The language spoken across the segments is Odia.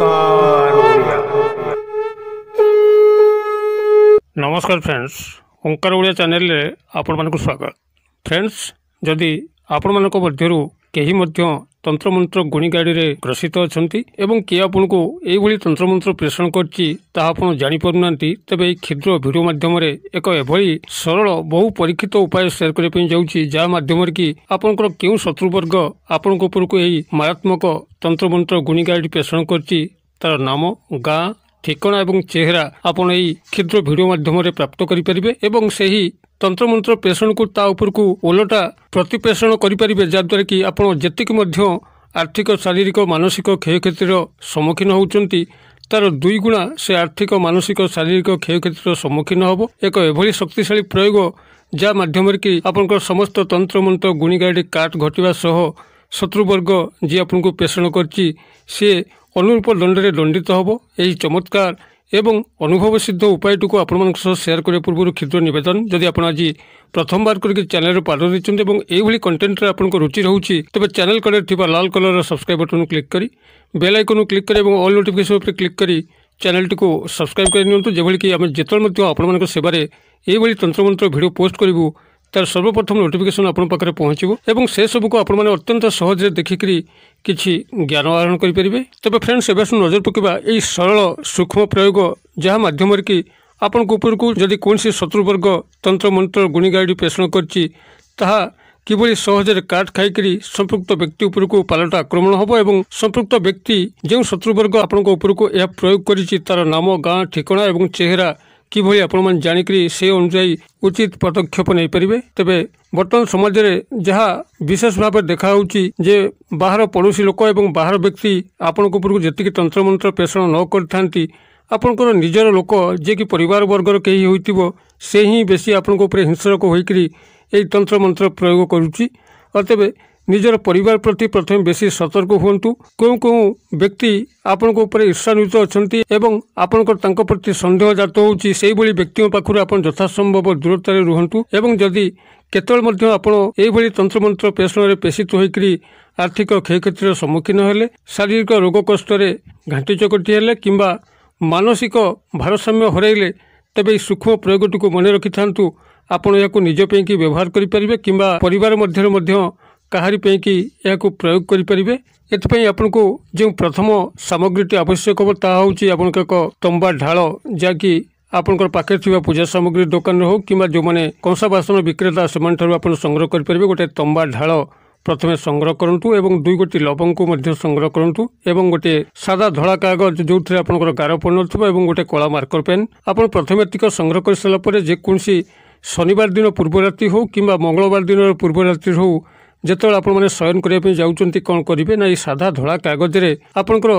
ଓଙ୍କାର ନମସ୍କାର ଫ୍ରେଣ୍ଡସ୍ ଓଙ୍କାର ଓଡ଼ିଆ ଚ୍ୟାନେଲରେ ଆପଣମାନଙ୍କୁ ସ୍ୱାଗତ ଫ୍ରେଣ୍ଡସ୍ ଯଦି ଆପଣମାନଙ୍କ ମଧ୍ୟରୁ କେହି ମଧ୍ୟ ତନ୍ତ୍ରମନ୍ତ୍ର ଗୁଣିଗାଡ଼ିରେ ଗ୍ରସିତ ଅଛନ୍ତି ଏବଂ କିଏ ଆପଣଙ୍କୁ ଏହିଭଳି ତନ୍ତ୍ରମନ୍ତ୍ର ପ୍ରେଷଣ କରିଛି ତାହା ଆପଣ ଜାଣିପାରୁନାହାନ୍ତି ତେବେ ଏହି କ୍ଷୁଦ୍ର ଭିଡ଼ିଓ ମାଧ୍ୟମରେ ଏକ ଏଭଳି ସରଳ ବହୁ ପରୀକ୍ଷିତ ଉପାୟ ସେୟାର କରିବା ପାଇଁ ଯାଉଛି ଯାହା ମାଧ୍ୟମରେ କି ଆପଣଙ୍କର କେଉଁ ଶତ୍ରୁବର୍ଗ ଆପଣଙ୍କ ଉପରକୁ ଏହି ମାରାତ୍ମକ ତନ୍ତ୍ରମନ୍ତ୍ର ଗୁଣିଗାରୀଟି ପ୍ରେଷଣ କରିଛି ତା'ର ନାମ ଗାଁ ଠିକଣା ଏବଂ ଚେହେରା ଆପଣ ଏହି କ୍ଷୁଦ୍ର ଭିଡ଼ିଓ ମାଧ୍ୟମରେ ପ୍ରାପ୍ତ କରିପାରିବେ ଏବଂ ସେହି ତନ୍ତ୍ରମନ୍ତ୍ର ପ୍ରେଷଣକୁ ତା ଉପରକୁ ଓଲଟା ପ୍ରତିପ୍ରେଷଣ କରିପାରିବେ ଯାହାଦ୍ୱାରା କି ଆପଣ ଯେତିକି ମଧ୍ୟ ଆର୍ଥିକ ଶାରୀରିକ ମାନସିକ କ୍ଷୟକ୍ଷତିର ସମ୍ମୁଖୀନ ହେଉଛନ୍ତି ତା'ର ଦୁଇ ଗୁଣା ସେ ଆର୍ଥିକ ମାନସିକ ଶାରୀରିକ କ୍ଷୟକ୍ଷତିର ସମ୍ମୁଖୀନ ହେବ ଏକ ଏଭଳି ଶକ୍ତିଶାଳୀ ପ୍ରୟୋଗ ଯାହା ମାଧ୍ୟମରେ କି ଆପଣଙ୍କର ସମସ୍ତ ତନ୍ତ୍ରମନ୍ତ୍ର ଗୁଣିଗାରେଡ଼ି କାଟ ଘଟିବା ସହ ଶତ୍ରୁବର୍ଗ ଯିଏ ଆପଣଙ୍କୁ ପ୍ରେଷଣ କରିଛି ସିଏ ଅନୁରୂପ ଦଣ୍ଡରେ ଦଣ୍ଡିତ ହେବ ଏହି ଚମତ୍କାର ଏବଂ ଅନୁଭବ ସିଦ୍ଧ ଉପାୟଟିକୁ ଆପଣମାନଙ୍କ ସହ ସେୟାର କରିବା ପୂର୍ବରୁ କ୍ଷୁଦ୍ର ନିବେଦନ ଯଦି ଆପଣ ଆଜି ପ୍ରଥମବାର କରିକି ଚ୍ୟାନେଲରେ ପାଦ ଦେଇଛନ୍ତି ଏବଂ ଏଇଭଳି କଣ୍ଟେଣ୍ଟରେ ଆପଣଙ୍କ ରୁଚି ରହୁଛି ତେବେ ଚ୍ୟାନେଲ କଡ଼ରେ ଥିବା ଲାଲ କଲରର ସବସ୍କ୍ରାଇବ୍ ବଟନକୁ କ୍ଲିକ୍ କରି ବେଲ୍ ଆଇକନକୁ କ୍ଲିକ୍ କରି ଏବଂ ଅଲ୍ ନୋଟିଫିକେସନ୍ ଉପରେ କ୍ଲିକ୍ କରି ଚ୍ୟାନେଲଟିକୁ ସବସ୍କ୍ରାଇବ୍ କରି ନିଅନ୍ତୁ ଯେଭଳିକି ଆମେ ଯେତେବେଳେ ମଧ୍ୟ ଆପଣମାନଙ୍କ ସେବାରେ ଏଇଭଳି ତନ୍ତ୍ରମନ୍ତ୍ର ଭିଡ଼ିଓ ପୋଷ୍ଟ କରିବୁ ତା'ର ସର୍ବପ୍ରଥମ ନୋଟିଫିକେସନ୍ ଆପଣଙ୍କ ପାଖରେ ପହଞ୍ଚିବ ଏବଂ ସେସବୁକୁ ଆପଣମାନେ ଅତ୍ୟନ୍ତ ସହଜରେ ଦେଖିକରି କିଛି ଜ୍ଞାନ ଆହରଣ କରିପାରିବେ ତେବେ ଫ୍ରେଣ୍ଡସ୍ ଏବେ ଆସନ୍ତୁ ନଜର ପକାଇବା ଏହି ସରଳ ସୂକ୍ଷ୍ମ ପ୍ରୟୋଗ ଯାହା ମାଧ୍ୟମରେ କି ଆପଣଙ୍କ ଉପରକୁ ଯଦି କୌଣସି ଶତ୍ରୁବର୍ଗ ତନ୍ତ୍ରମନ୍ତ୍ର ଗୁଣିଗାରିଡ଼ି ପ୍ରେଷଣ କରିଛି ତାହା କିଭଳି ସହଜରେ କାଟ ଖାଇକରି ସମ୍ପୃକ୍ତ ବ୍ୟକ୍ତି ଉପରକୁ ପାଲଟ ଆକ୍ରମଣ ହେବ ଏବଂ ସମ୍ପୃକ୍ତ ବ୍ୟକ୍ତି ଯେଉଁ ଶତ୍ରୁବର୍ଗ ଆପଣଙ୍କ ଉପରକୁ ଏହା ପ୍ରୟୋଗ କରିଛି ତା'ର ନାମ ଗାଁ ଠିକଣା ଏବଂ ଚେହେରା কিভাবে আপনার জাঁকি সে অনুযায়ী উচিত পদক্ষেপ নেইপারে তবে বর্তমান সমাজে যা বিশেষ ভাবে দেখা হচ্ছে যে বাহার পড়োশী লোক এবং বাহার ব্যক্তি আপনার উপরক যেত তন্ত্রমন্ত্র পেষণ ন করে থাকে আপনার নিজের লোক যিনি পরিবার বর্গর কে হইব সে হি বেশি আপনার উপরে হিংস্রক হইকি এই তন্ত্রমন্ত্র প্রয়োগ করুচি অতএব ନିଜର ପରିବାର ପ୍ରତି ପ୍ରଥମେ ବେଶୀ ସତର୍କ ହୁଅନ୍ତୁ କେଉଁ କେଉଁ ବ୍ୟକ୍ତି ଆପଣଙ୍କ ଉପରେ ଈର୍ଷାନ୍ୱିତ ଅଛନ୍ତି ଏବଂ ଆପଣଙ୍କର ତାଙ୍କ ପ୍ରତି ସନ୍ଦେହ ଜାତ ହେଉଛି ସେହିଭଳି ବ୍ୟକ୍ତିଙ୍କ ପାଖରୁ ଆପଣ ଯଥାସମ୍ଭବ ଦୂରତାରେ ରୁହନ୍ତୁ ଏବଂ ଯଦି କେତେବେଳେ ମଧ୍ୟ ଆପଣ ଏହିଭଳି ତନ୍ତ୍ରମନ୍ତ୍ର ପେଷଣରେ ପେଷିତ ହୋଇକରି ଆର୍ଥିକ କ୍ଷୟକ୍ଷତିର ସମ୍ମୁଖୀନ ହେଲେ ଶାରୀରିକ ରୋଗ କଷ୍ଟରେ ଘାଣ୍ଟି ଚକଟି ହେଲେ କିମ୍ବା ମାନସିକ ଭାରସାମ୍ୟ ହରାଇଲେ ତେବେ ଏହି ସୂକ୍ଷ୍ମ ପ୍ରୟୋଗଟିକୁ ମନେ ରଖିଥାନ୍ତୁ ଆପଣ ଏହାକୁ ନିଜ ପାଇଁକି ବ୍ୟବହାର କରିପାରିବେ କିମ୍ବା ପରିବାର ମଧ୍ୟରେ ମଧ୍ୟ କାହାରି ପାଇଁକି ଏହାକୁ ପ୍ରୟୋଗ କରିପାରିବେ ଏଥିପାଇଁ ଆପଣଙ୍କୁ ଯେଉଁ ପ୍ରଥମ ସାମଗ୍ରୀଟି ଆବଶ୍ୟକ ହେବ ତାହା ହେଉଛି ଆପଣଙ୍କ ଏକ ତମ୍ବା ଢାଳ ଯାହାକି ଆପଣଙ୍କର ପାଖରେ ଥିବା ପୂଜା ସାମଗ୍ରୀ ଦୋକାନରେ ହେଉ କିମ୍ବା ଯେଉଁମାନେ କଂସା ବାସନ ବିକ୍ରେତା ସେମାନଙ୍କଠାରୁ ଆପଣ ସଂଗ୍ରହ କରିପାରିବେ ଗୋଟିଏ ତମ୍ବା ଢାଳ ପ୍ରଥମେ ସଂଗ୍ରହ କରନ୍ତୁ ଏବଂ ଦୁଇ ଗୋଟି ଲବଙ୍ଗକୁ ମଧ୍ୟ ସଂଗ୍ରହ କରନ୍ତୁ ଏବଂ ଗୋଟିଏ ସାଦା ଧଳା କାଗଜ ଯେଉଁଥିରେ ଆପଣଙ୍କର ଗାର ପଡ଼ିନଥିବ ଏବଂ ଗୋଟିଏ କଳା ମାର୍କର ପେନ୍ ଆପଣ ପ୍ରଥମେ ଟିକେ ସଂଗ୍ରହ କରିସାରିଲା ପରେ ଯେକୌଣସି ଶନିବାର ଦିନ ପୂର୍ବରାତି ହେଉ କିମ୍ବା ମଙ୍ଗଳବାର ଦିନର ପୂର୍ବରାତ୍ରି ହେଉ ଯେତେବେଳେ ଆପଣମାନେ ଚୟନ କରିବା ପାଇଁ ଯାଉଛନ୍ତି କ'ଣ କରିବେ ନା ଏଇ ସାଧା ଧଳା କାଗଜରେ ଆପଣଙ୍କର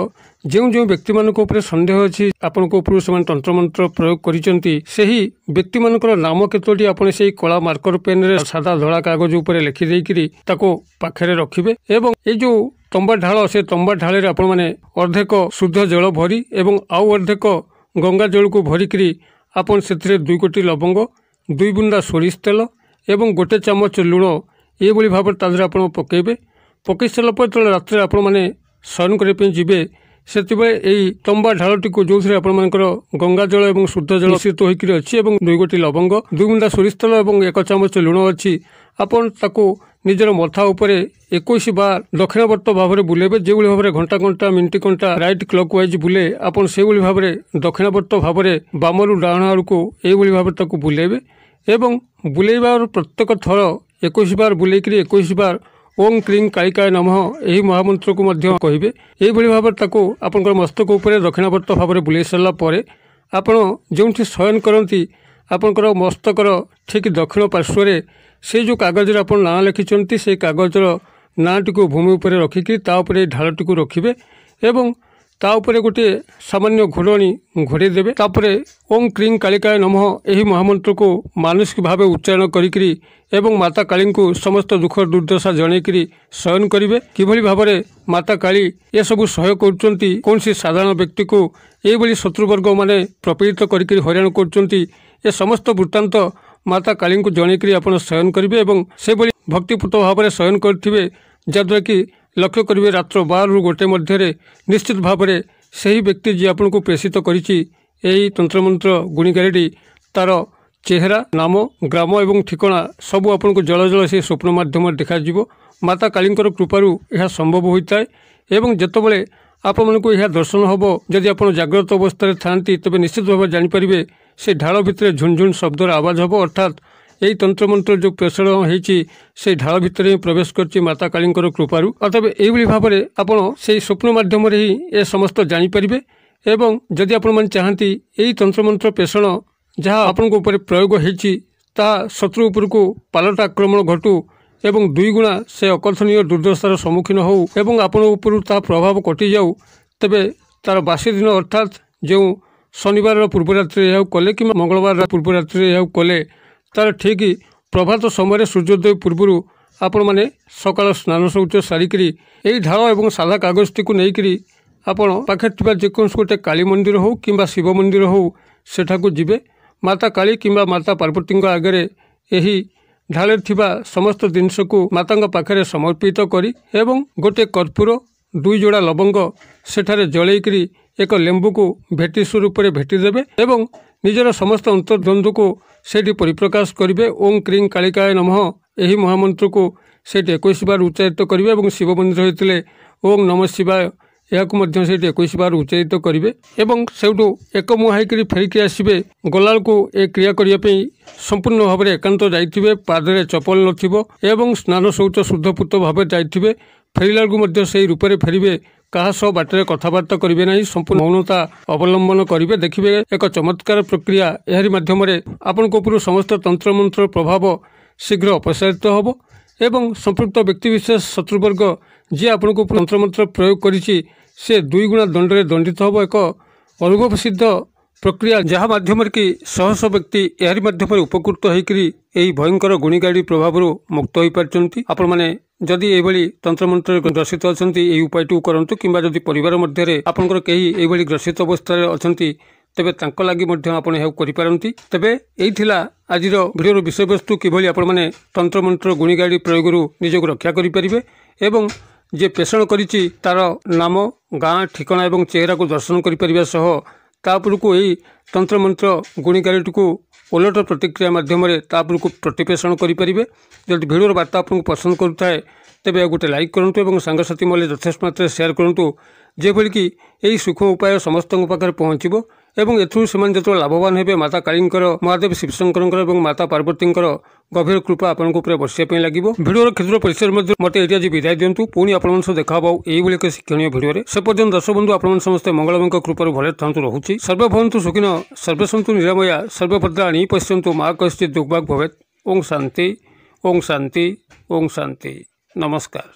ଯେଉଁ ଯେଉଁ ବ୍ୟକ୍ତିମାନଙ୍କ ଉପରେ ସନ୍ଦେହ ଅଛି ଆପଣଙ୍କ ଉପରୁ ସେମାନେ ତନ୍ତ୍ରମନ୍ତ୍ର ପ୍ରୟୋଗ କରିଛନ୍ତି ସେହି ବ୍ୟକ୍ତିମାନଙ୍କର ନାମ କେତୋଟି ଆପଣ ସେଇ କଳା ମାର୍କର ପେନ୍ରେ ସାଧା ଧଳା କାଗଜ ଉପରେ ଲେଖିଦେଇକିରି ତାକୁ ପାଖରେ ରଖିବେ ଏବଂ ଏଇ ଯେଉଁ ତମ୍ବା ଢାଳ ସେ ତମ୍ବା ଢାଳରେ ଆପଣମାନେ ଅର୍ଦ୍ଧେକ ଶୁଦ୍ଧ ଜଳ ଭରି ଏବଂ ଆଉ ଅର୍ଦ୍ଧେକ ଗଙ୍ଗା ଜଳକୁ ଭରିକିରି ଆପଣ ସେଥିରେ ଦୁଇ କୋଟି ଲବଙ୍ଗ ଦୁଇ ବୁନ୍ଦା ସୋରିଷ ତେଲ ଏବଂ ଗୋଟେ ଚାମଚ ଲୁଣ ଏଭଳି ଭାବରେ ତା ଦେହରେ ଆପଣ ପକାଇବେ ପକାଇ ସାରିଲା ପରେ ଯେତେବେଳେ ରାତିରେ ଆପଣମାନେ ଶୟନ କରିବା ପାଇଁ ଯିବେ ସେଥିପାଇଁ ଏହି ତମ୍ବା ଢାଳଟିକୁ ଯେଉଁଥିରେ ଆପଣମାନଙ୍କର ଗଙ୍ଗା ଜଳ ଏବଂ ଶୁଦ୍ଧ ଜଳ ସିତ ହୋଇକରି ଅଛି ଏବଂ ଦୁଇ ଗୋଟି ଲବଙ୍ଗ ଦୁଇ ଗୁଣ୍ଡା ସୋରିସ୍ତଳ ଏବଂ ଏକ ଚାମଚ ଲୁଣ ଅଛି ଆପଣ ତାକୁ ନିଜର ମଥା ଉପରେ ଏକୋଇଶ ବା ଦକ୍ଷିଣବର୍ତ୍ତ ଭାବରେ ବୁଲେଇବେ ଯେଉଁଭଳି ଭାବରେ ଘଣ୍ଟା ଘଣ୍ଟା ମିନିଟି ଘଣ୍ଟା ରାଇଟ୍ କ୍ଲକ୍ ୱାଇଜ୍ ବୁଲେ ଆପଣ ସେଇଭଳି ଭାବରେ ଦକ୍ଷିଣବର୍ତ୍ତ ଭାବରେ ବାମରୁ ଡାହାଣ ଆଡ଼କୁ ଏଇଭଳି ଭାବରେ ତାକୁ ବୁଲେଇବେ ଏବଂ ବୁଲେଇବାର ପ୍ରତ୍ୟେକ ଥର ଏକୋଇଶ ବାର ବୁଲେଇକିରି ଏକୋଇଶ ବାର ଓଂ କ୍ଲିଂ କାଳିକାୟ ନମଃ ଏହି ମହାମନ୍ତ୍ରକୁ ମଧ୍ୟ କହିବେ ଏହିଭଳି ଭାବରେ ତାକୁ ଆପଣଙ୍କର ମସ୍ତକ ଉପରେ ଦକ୍ଷିଣାବର୍ତ୍ତ ଭାବରେ ବୁଲେଇ ସାରିଲା ପରେ ଆପଣ ଯେଉଁଠି ଶୟନ କରନ୍ତି ଆପଣଙ୍କର ମସ୍ତକର ଠିକ୍ ଦକ୍ଷିଣ ପାର୍ଶ୍ୱରେ ସେ ଯେଉଁ କାଗଜରେ ଆପଣ ନାଁ ଲେଖିଛନ୍ତି ସେ କାଗଜର ନାଁଟିକୁ ଭୂମି ଉପରେ ରଖିକି ତା ଉପରେ ଢାଳଟିକୁ ରଖିବେ ଏବଂ ତା ଉପରେ ଗୋଟିଏ ସାମାନ୍ୟ ଘୋଡ଼ଣୀ ଘୋଡ଼େଇ ଦେବେ ତାପରେ ଓଂ କ୍ରିଂ କାଳିକାୟ ନମ ଏହି ମହାମନ୍ତ୍ରକୁ ମାନସିକ ଭାବେ ଉଚ୍ଚାରଣ କରିକିରି ଏବଂ ମାତା କାଳୀଙ୍କୁ ସମସ୍ତ ଦୁଃଖ ଦୁର୍ଦ୍ଦଶା ଜଣାଇକରି ଶୟନ କରିବେ କିଭଳି ଭାବରେ ମାତା କାଳୀ ଏସବୁ ସହ୍ୟ କରୁଛନ୍ତି କୌଣସି ସାଧାରଣ ବ୍ୟକ୍ତିକୁ ଏହିଭଳି ଶତ୍ରୁବର୍ଗମାନେ ପ୍ରପୀଡ଼ିତ କରିକିରି ହଇରାଣ କରୁଛନ୍ତି ଏ ସମସ୍ତ ବୃତ୍ତାନ୍ତ ମାତା କାଳୀଙ୍କୁ ଜଣାଇକରି ଆପଣ ଶୟନ କରିବେ ଏବଂ ସେଭଳି ଭକ୍ତିପୂତ ଭାବରେ ଶୟନ କରିଥିବେ ଯାହାଦ୍ୱାରା କି ଲକ୍ଷ୍ୟ କରିବେ ରାତ୍ର ବାରରୁ ଗୋଟେ ମଧ୍ୟରେ ନିଶ୍ଚିତ ଭାବରେ ସେହି ବ୍ୟକ୍ତି ଯିଏ ଆପଣଙ୍କୁ ପ୍ରେଷିତ କରିଛି ଏହି ତନ୍ତ୍ରମନ୍ତ୍ର ଗୁଣିଗାରେଡ଼ି ତା'ର ଚେହେରା ନାମ ଗ୍ରାମ ଏବଂ ଠିକଣା ସବୁ ଆପଣଙ୍କୁ ଜଳଜଳ ସେ ସ୍ୱପ୍ନ ମାଧ୍ୟମରେ ଦେଖାଯିବ ମାତା କାଳୀଙ୍କର କୃପାରୁ ଏହା ସମ୍ଭବ ହୋଇଥାଏ ଏବଂ ଯେତେବେଳେ ଆପଣମାନଙ୍କୁ ଏହା ଦର୍ଶନ ହେବ ଯଦି ଆପଣ ଜାଗ୍ରତ ଅବସ୍ଥାରେ ଥାନ୍ତି ତେବେ ନିଶ୍ଚିତ ଭାବେ ଜାଣିପାରିବେ ସେ ଢାଳ ଭିତରେ ଝୁନଝୁନ ଶବ୍ଦର ଆବାଜ ହେବ ଅର୍ଥାତ୍ ଏହି ତନ୍ତ୍ରମନ୍ତ୍ର ଯେଉଁ ପ୍ରେଷଣ ହେଇଛି ସେଇ ଢାଳ ଭିତରେ ହିଁ ପ୍ରବେଶ କରିଛି ମାତା କାଳୀଙ୍କର କୃପାରୁ ଅର୍ଥାତ୍ ଏହିଭଳି ଭାବରେ ଆପଣ ସେହି ସ୍ୱପ୍ନ ମାଧ୍ୟମରେ ହିଁ ଏ ସମସ୍ତ ଜାଣିପାରିବେ ଏବଂ ଯଦି ଆପଣମାନେ ଚାହାନ୍ତି ଏହି ତନ୍ତ୍ରମନ୍ତ୍ର ପେଷଣ ଯାହା ଆପଣଙ୍କ ଉପରେ ପ୍ରୟୋଗ ହେଇଛି ତାହା ଶତ୍ରୁ ଉପରକୁ ପାଲଟା ଆକ୍ରମଣ ଘଟୁ ଏବଂ ଦୁଇଗୁଣା ସେ ଅକର୍ଷଣୀୟ ଦୁର୍ଦ୍ଦଶାର ସମ୍ମୁଖୀନ ହେଉ ଏବଂ ଆପଣଙ୍କ ଉପରୁ ତାହା ପ୍ରଭାବ କଟିଯାଉ ତେବେ ତା'ର ବାସି ଦିନ ଅର୍ଥାତ୍ ଯେଉଁ ଶନିବାରର ପୂର୍ବରାତ୍ରିରେ ଏହାକୁ କଲେ କିମ୍ବା ମଙ୍ଗଳବାରର ପୂର୍ବରାତ୍ରିରେ ଏହାକୁ କଲେ ତାହେଲେ ଠିକ୍ ପ୍ରଭାତ ସମୟରେ ସୂର୍ଯ୍ୟୋଦୟ ପୂର୍ବରୁ ଆପଣମାନେ ସକାଳ ସ୍ନାନ ଶୌଚ ସାରିକରି ଏହି ଢାଳ ଏବଂ ସାଧା କାଗଜଟିକୁ ନେଇକରି ଆପଣ ପାଖରେ ଥିବା ଯେକୌଣସି ଗୋଟେ କାଳୀ ମନ୍ଦିର ହେଉ କିମ୍ବା ଶିବ ମନ୍ଦିର ହେଉ ସେଠାକୁ ଯିବେ ମାତା କାଳୀ କିମ୍ବା ମାତା ପାର୍ବତୀଙ୍କ ଆଗରେ ଏହି ଢାଳରେ ଥିବା ସମସ୍ତ ଜିନିଷକୁ ମାତାଙ୍କ ପାଖରେ ସମର୍ପିତ କରି ଏବଂ ଗୋଟିଏ କର୍ପୂର ଦୁଇ ଯୋଡ଼ା ଲବଙ୍ଗ ସେଠାରେ ଜଳେଇକରି ଏକ ଲେମ୍ବୁକୁ ଭେଟି ସ୍ୱରୂପରେ ଭେଟି ଦେବେ ଏବଂ ନିଜର ସମସ୍ତ ଅନ୍ତର୍ଦ୍ୱନ୍ଦ୍ୱକୁ ସେଠି ପରିପ୍ରକାଶ କରିବେ ଓଂ କ୍ରିଂ କାଳିକାୟ ନମଃ ଏହି ମହାମନ୍ତ୍ରକୁ ସେଠି ଏକୋଇଶ ବାର ଉଚ୍ଚାରିତ କରିବେ ଏବଂ ଶିବ ମନ୍ଦିର ହୋଇଥିଲେ ଓଂ ନମ ଶିବାୟ ଏହାକୁ ମଧ୍ୟ ସେଠି ଏକୋଇଶ ବାର ଉଚ୍ଚାରିତ କରିବେ ଏବଂ ସେଉଠୁ ଏକ ମୁହଁ ହୋଇକରି ଫେରିକି ଆସିବେ ଗଲାବେଳକୁ ଏ କ୍ରିୟା କରିବା ପାଇଁ ସମ୍ପୂର୍ଣ୍ଣ ଭାବରେ ଏକାନ୍ତ ଯାଇଥିବେ ପାଦରେ ଚପଲ ନଥିବ ଏବଂ ସ୍ନାନ ଶୌଚ ଶୁଦ୍ଧପୂତ ଭାବେ ଯାଇଥିବେ ଫେରିଲାବେଳକୁ ମଧ୍ୟ ସେହି ରୂପରେ ଫେରିବେ କାହା ସହ ବାଟରେ କଥାବାର୍ତ୍ତା କରିବେ ନାହିଁ ସମ୍ପୂର୍ଣ୍ଣ ମୌନତା ଅବଲମ୍ବନ କରିବେ ଦେଖିବେ ଏକ ଚମତ୍କାର ପ୍ରକ୍ରିୟା ଏହାରି ମାଧ୍ୟମରେ ଆପଣଙ୍କ ଉପରୁ ସମସ୍ତ ତନ୍ତ୍ରମନ୍ତ୍ର ପ୍ରଭାବ ଶୀଘ୍ର ଅପସାରିତ ହେବ ଏବଂ ସମ୍ପୃକ୍ତ ବ୍ୟକ୍ତିବିଶେଷ ଶତ୍ରୁବର୍ଗ ଯିଏ ଆପଣଙ୍କ ଉପରେ ତନ୍ତ୍ରମନ୍ତ୍ର ପ୍ରୟୋଗ କରିଛି ସେ ଦୁଇଗୁଣା ଦଣ୍ଡରେ ଦଣ୍ଡିତ ହେବ ଏକ ଅନୁଭବ ସିଦ୍ଧ ପ୍ରକ୍ରିୟା ଯାହା ମାଧ୍ୟମରେ କି ଶହ ଶହ ବ୍ୟକ୍ତି ଏହାରି ମାଧ୍ୟମରେ ଉପକୃତ ହୋଇକରି ଏହି ଭୟଙ୍କର ଗୁଣିଗାରୀ ପ୍ରଭାବରୁ ମୁକ୍ତ ହୋଇପାରିଛନ୍ତି ଆପଣମାନେ ଯଦି ଏହିଭଳି ତନ୍ତ୍ରମନ୍ତ୍ରରେ ଗ୍ରସିତ ଅଛନ୍ତି ଏହି ଉପାୟଟିକୁ କରନ୍ତୁ କିମ୍ବା ଯଦି ପରିବାର ମଧ୍ୟରେ ଆପଣଙ୍କର କେହି ଏହିଭଳି ଗ୍ରସିତ ଅବସ୍ଥାରେ ଅଛନ୍ତି ତେବେ ତାଙ୍କ ଲାଗି ମଧ୍ୟ ଆପଣ ଏହାକୁ କରିପାରନ୍ତି ତେବେ ଏହି ଥିଲା ଆଜିର ଭିଡ଼ିଓର ବିଷୟବସ୍ତୁ କିଭଳି ଆପଣମାନେ ତନ୍ତ୍ରମନ୍ତ୍ର ଗୁଣିଗାରୀ ପ୍ରୟୋଗରୁ ନିଜକୁ ରକ୍ଷା କରିପାରିବେ ଏବଂ ଯିଏ ପେଷଣ କରିଛି ତାର ନାମ ଗାଁ ଠିକଣା ଏବଂ ଚେହେରାକୁ ଦର୍ଶନ କରିପାରିବା ସହ ତା ଉପରକୁ ଏଇ ତନ୍ତ୍ରମନ୍ତ୍ର ଗୁଣିଗାରୀଟିକୁ ଓଲଟ ପ୍ରତିକ୍ରିୟା ମାଧ୍ୟମରେ ତା ଉପରକୁ ପ୍ରତିପ୍ରେଷଣ କରିପାରିବେ ଯଦି ଭିଡ଼ିଓର ବାର୍ତ୍ତା ଆପଣଙ୍କୁ ପସନ୍ଦ କରୁଥାଏ ତେବେ ଗୋଟେ ଲାଇକ୍ କରନ୍ତୁ ଏବଂ ସାଙ୍ଗସାଥି ମହିଳା ଯଥେଷ୍ଟ ମାତ୍ରାରେ ସେୟାର କରନ୍ତୁ ଯେଭଳିକି ଏହି ସୁଖ ଉପାୟ ସମସ୍ତଙ୍କ ପାଖରେ ପହଞ୍ଚିବ ଏବଂ ଏଥିରୁ ସେମାନେ ଯେତେବେଳେ ଲାଭବାନ ହେବେ ମାତା କାଳୀଙ୍କର ମହାଦେବ ଶିବଶଙ୍କରଙ୍କର ଏବଂ ମାତା ପାର୍ବତୀଙ୍କର ଗଭୀର କୃପା ଆପଣଙ୍କ ଉପରେ ବର୍ଷିବା ପାଇଁ ଲାଗିବ ଭିଡ଼ିଓର କ୍ଷୁଦ୍ର ପରିସର ମଧ୍ୟ ମୋତେ ଏଇଠି ଆଜି ବିଦାୟ ଦିଅନ୍ତୁ ପୁଣି ଆପଣମାନଙ୍କ ସହ ଦେଖା ହେବ ଏଇଭଳି ଏକ ଶିକ୍ଷଣୀୟ ଭିଡ଼ିଓରେ ସେ ପର୍ଯ୍ୟନ୍ତ ଦର୍ଶକ ବନ୍ଧୁ ଆପଣମାନେ ସମସ୍ତେ ମଙ୍ଗଳମଙ୍କ କୃପାରୁ ଭଲରେ ଥାନ୍ତୁ ରହୁଛି ସର୍ବଭବନ୍ତୁ ସୁଖିନ ସର୍ବସନ୍ତୁ ନିରାମୟା ସର୍ବଭଦ୍ରାଣୀ ପଶ୍ୟନ୍ତୁ ମା କଶ୍ଚି ଦୁର୍ବାଗ ଭବେତ ଓଂ ଶାନ୍ତି ଓଂ ଶାନ୍ତି ଓଂ ଶାନ୍ତି ନମସ୍କାର